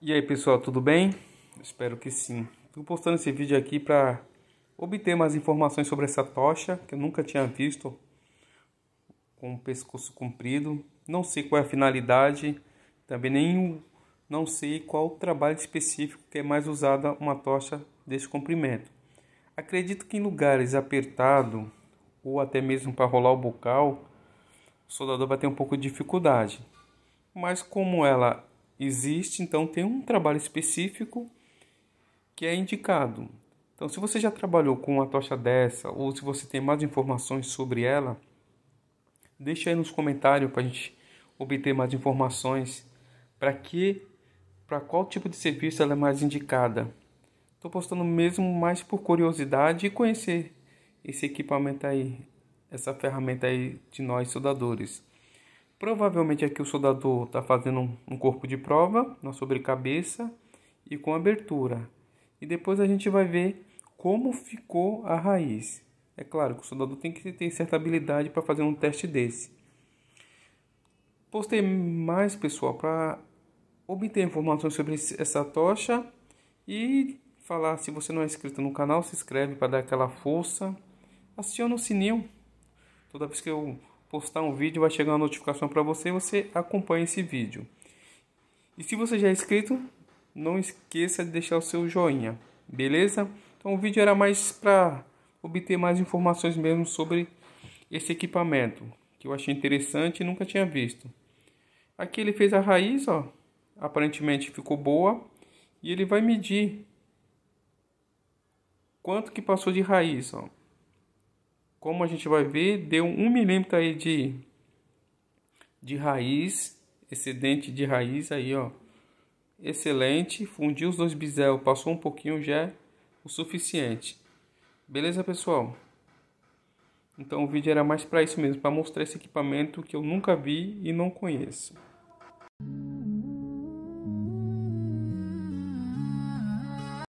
E aí pessoal, tudo bem? Espero que sim. Estou postando esse vídeo aqui para obter mais informações sobre essa tocha que eu nunca tinha visto com o pescoço comprido. Não sei qual é a finalidade, também nem não sei qual o trabalho específico que é mais usada uma tocha desse comprimento. Acredito que em lugares apertados ou até mesmo para rolar o bocal, o soldador vai ter um pouco de dificuldade. Mas como ela Existe, então, tem um trabalho específico que é indicado. Então, se você já trabalhou com uma tocha dessa, ou se você tem mais informações sobre ela, deixa aí nos comentários para a gente obter mais informações para que para qual tipo de serviço ela é mais indicada. Estou postando mesmo mais por curiosidade e conhecer esse equipamento aí, essa ferramenta aí de nós soldadores. Provavelmente aqui o soldador está fazendo um corpo de prova na sobrecabeça e com abertura. E depois a gente vai ver como ficou a raiz. É claro que o soldador tem que ter certa habilidade para fazer um teste desse. Postei mais, pessoal, para obter informações sobre essa tocha e falar se você não é inscrito no canal, se inscreve para dar aquela força. Aciona o sininho. Toda vez que eu postar um vídeo, vai chegar uma notificação para você, e você acompanha esse vídeo. E se você já é inscrito, não esqueça de deixar o seu joinha, beleza? Então o vídeo era mais para obter mais informações mesmo sobre esse equipamento, que eu achei interessante e nunca tinha visto. Aqui ele fez a raiz, ó, aparentemente ficou boa, e ele vai medir quanto que passou de raiz, ó como a gente vai ver, deu um milímetro aí de, de raiz, excedente de raiz aí, ó. Excelente, fundiu os dois bisel, passou um pouquinho já é o suficiente. Beleza, pessoal? Então o vídeo era mais para isso mesmo, para mostrar esse equipamento que eu nunca vi e não conheço.